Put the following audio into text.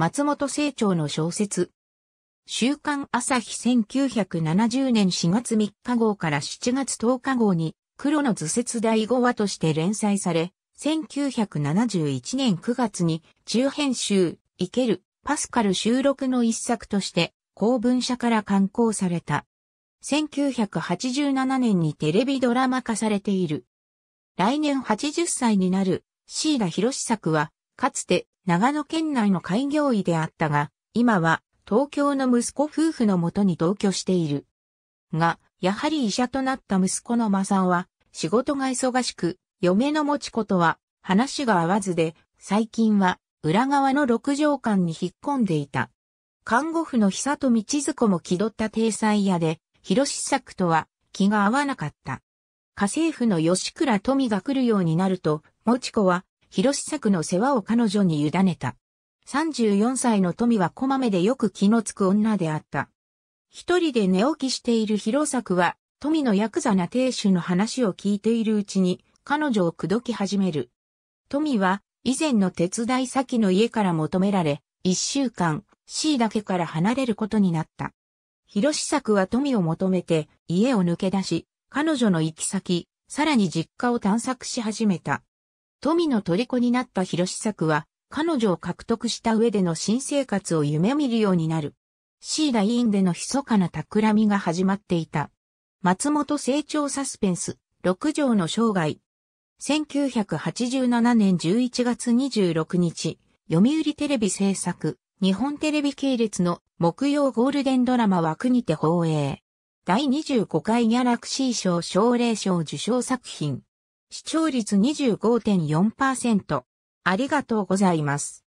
松本清張の小説。週刊朝日1970年4月3日号から7月10日号に黒の図説第5話として連載され、1971年9月に中編集、イケる、パスカル収録の一作として公文社から刊行された。1987年にテレビドラマ化されている。来年80歳になる、シーラ・ヒロシ作は、かつて長野県内の開業医であったが、今は東京の息子夫婦のもとに同居している。が、やはり医者となった息子の正雄は、仕事が忙しく、嫁の持ち子とは話が合わずで、最近は裏側の六畳間に引っ込んでいた。看護婦の久富千鶴子も気取った体裁屋で、広志作とは気が合わなかった。家政婦の吉倉富が来るようになると、持ち子は広志作の世話を彼女に委ねた。34歳の富はこまめでよく気のつく女であった。一人で寝起きしている広作は、富のヤクザな亭主の話を聞いているうちに、彼女を口説き始める。富は、以前の手伝い先の家から求められ、一週間、C だけから離れることになった。広志作は富を求めて、家を抜け出し、彼女の行き先、さらに実家を探索し始めた。富の虜になった広志作は、彼女を獲得した上での新生活を夢見るようになる。シーダ委員での密かな企みが始まっていた。松本成長サスペンス、六条の生涯。1987年11月26日、読売テレビ制作、日本テレビ系列の木曜ゴールデンドラマ枠にて放映。第25回ギャラクシー賞奨励賞受賞作品。視聴率25.4%。ありがとうございます。